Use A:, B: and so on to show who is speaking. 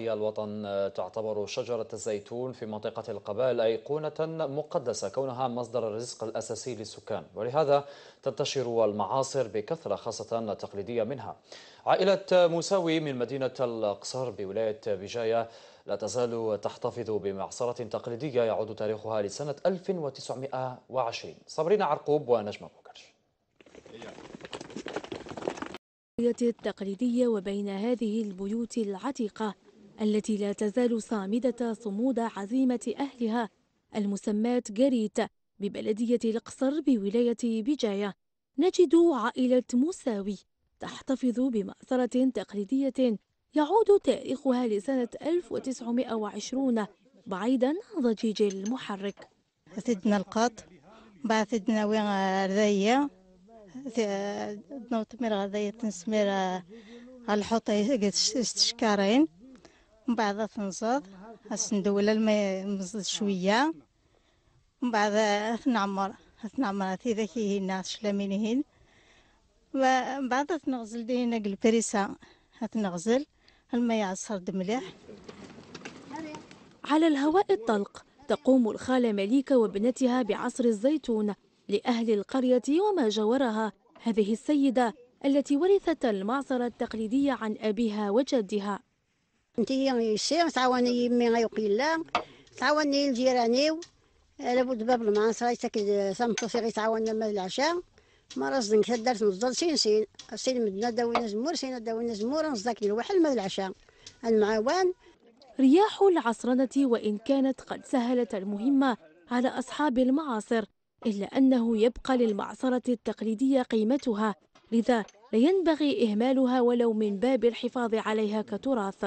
A: الوطن آه، تعتبر شجرة الزيتون في منطقة القبائل أيقونة مقدسة كونها مصدر الرزق الأساسي للسكان ولهذا تنتشر المعاصر بكثرة خاصة التقليدية منها عائلة موساوي من مدينة القصر بولاية بجاية لا تزال تحتفظ بمعصرة تقليدية يعود تاريخها لسنة 1920 صبرين عرقوب ونجمة بوكرش
B: التقليدية وبين هذه البيوت العتيقة التي لا تزال صامدة صمود عزيمة أهلها المسماة جريت ببلدية القصر بولاية بجاية نجد عائلة موساوي تحتفظ بمأثرة تقليدية يعود تاريخها لسنة 1920 بعيدا عن ضجيج المحرك
C: سيدنا القط بعد سيدنا وين غذية نوتمر غذية تنسمير الحطي تشكارين من بعد تنزض السندولة الماء شوية من بعد تنعمر تنعمر تي ذاكي هنا شلامين هين من بعد تنغزل دينا البريسة تنغزل الماء يعصر مليح
B: على الهواء الطلق تقوم الخالة مليكة وابنتها بعصر الزيتون لأهل القرية وما جاورها هذه السيدة التي ورثت المعصرة التقليدية عن أبيها وجدها انت
D: الشيخ تعاوني يمي غيوقيلا تعاوني على آه، لابد باب المعنصرة يتاكد سامتو سيغي تعاوننا ما العشاء ما رصدن كتا دارت نضل سين سين سين مدنا داوينا زمور سين داوينا زمور نصدك الوحل ما العشاء المعاون
B: رياح العصرنة وإن كانت قد سهلت المهمة على أصحاب المعاصر إلا أنه يبقى للمعصرة التقليدية قيمتها لذا لا ينبغي إهمالها ولو من باب الحفاظ عليها كتراث